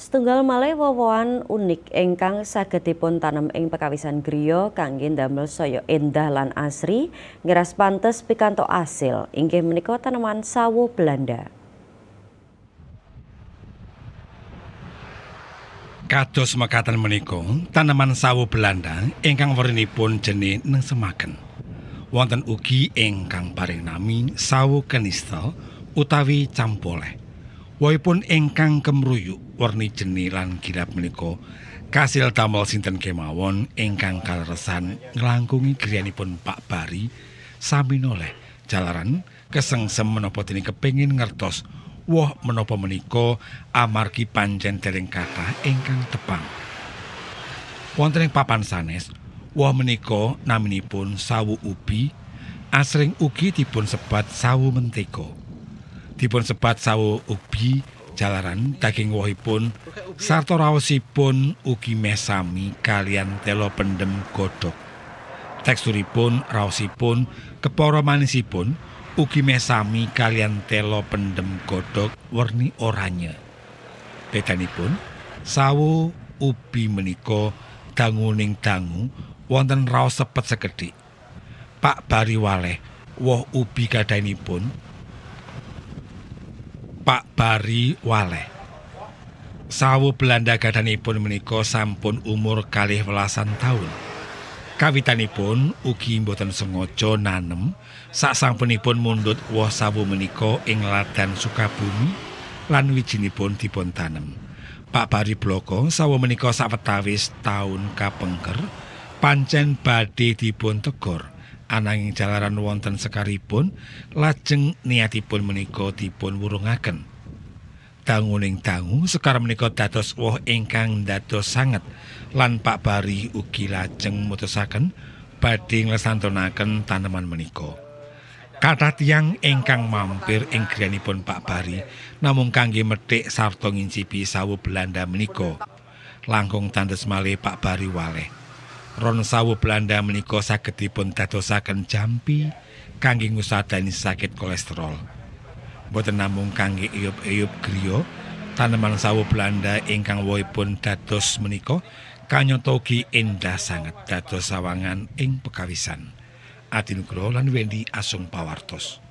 Setunggal malih wowoan unik ingkang saged dipun tanem ing pekawisan griya kangge ndamel saya endah lan asri, ngiras pikanto asil inggih menika tanaman sawo Belanda. Kados mekaten menika, tanaman sawo Belanda ingkang werninipun jenis neng semaken. Wonten ugi ingkang paring nami sawo kenistel utawi campoleh. Waipun engkang kemruyuk warni jenilan girap menika kasil damel sinten kemawon ingkang kaleresan nglangkungi griyanipun Pak Bari sami noleh jalaran kesengsem menapa dene kepengin ngertos woh menapa menika amargi pancen dereng kathah ingkang tepang wonten ing papan sanes woh menika naminipun sawu ubi asring ugi dipun sebat sawu mentika dipun sebat sawu ubi jalaran daging wohipun sarta raosipun ugi mesami kalian telo pendem godhog teksturipun raosipun keporo manisipun ugi mesami kalian telo pendem godhog werni oranye pun, sawu ubi menika danguning dangu wonten raos sepet sekedhik Pak Bari Waleh woh ubi gadainipun Pak Bari Wale Sawu Belanda gadhanipun menika sampun umur kalih welasan taun. Kawitanipun ugi mboten sengaja nanem sasampunipun mundhut woh sawu menika ing ladan Sukabumi lan wijinipun dipun tanem. Pak Bari Bloko sawu menika sawetawis taun kapengker pancen badhe dipun tegor. ananging jalaran wonten sekaripun lajeng niatipun menika dipun wurungaken Danguning dangu sekar menika dados woh ingkang dados sanget lan Pak Bari ugi lajeng mutusaken badhe nglestantunaken tanaman menika Kathah tiyang ingkang mampir ing griyanipun Pak Bari namung kangge metik sarta ngincipi sawu Belanda menika langkung tandes malih Pak Bari waleh Ron sawu Belanda menika saged dipun dadosaken jampi kangge ngusadani sakit kolesterol. Boten namung kangge iup-iup griya, taneman sawu Belanda ingkang wohipun dados menika kanyata ugi endah sanget dados sawangan ing pekawisan. Adinugro lan Wendy Asung Pawartos.